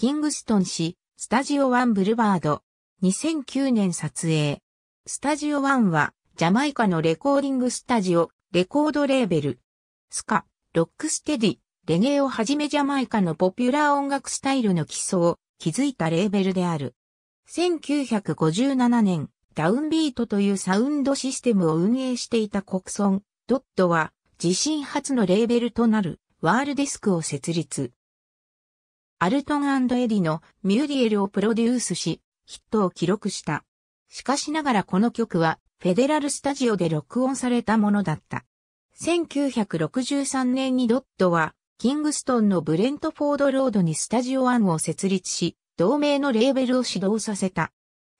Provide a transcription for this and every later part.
キングストン市、スタジオワンブルバード。2009年撮影。スタジオワンは、ジャマイカのレコーディングスタジオ、レコードレーベル。スカ、ロックステディ、レゲエをはじめジャマイカのポピュラー音楽スタイルの基礎を築いたレーベルである。1957年、ダウンビートというサウンドシステムを運営していた国村、ドットは、自身初のレーベルとなる、ワールディスクを設立。アルトンエディのミューディエルをプロデュースし、ヒットを記録した。しかしながらこの曲は、フェデラルスタジオで録音されたものだった。1963年にドットは、キングストンのブレントフォードロードにスタジオワンを設立し、同盟のレーベルを始動させた。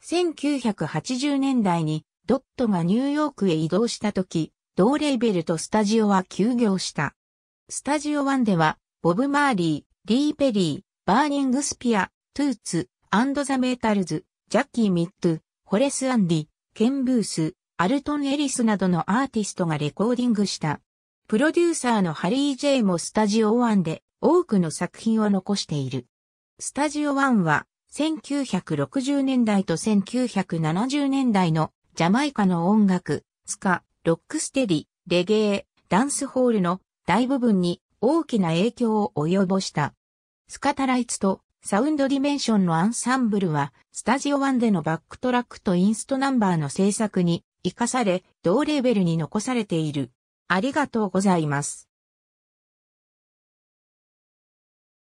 1980年代にドットがニューヨークへ移動した時、同レーベルとスタジオは休業した。スタジオワンでは、ボブ・マーリー、リー・ペリー、バーニングスピア、トゥーツ、アンドザメータルズ、ジャッキー・ミット、ホレス・アンディ、ケン・ブース、アルトン・エリスなどのアーティストがレコーディングした。プロデューサーのハリー・ジェイもスタジオ1で多くの作品を残している。スタジオ1は1960年代と1970年代のジャマイカの音楽、スカ、ロックステディ、レゲエ、ダンスホールの大部分に大きな影響を及ぼした。スカタライツとサウンドディメンションのアンサンブルは、スタジオ1でのバックトラックとインストナンバーの制作に活かされ、同レーベルに残されている。ありがとうございます。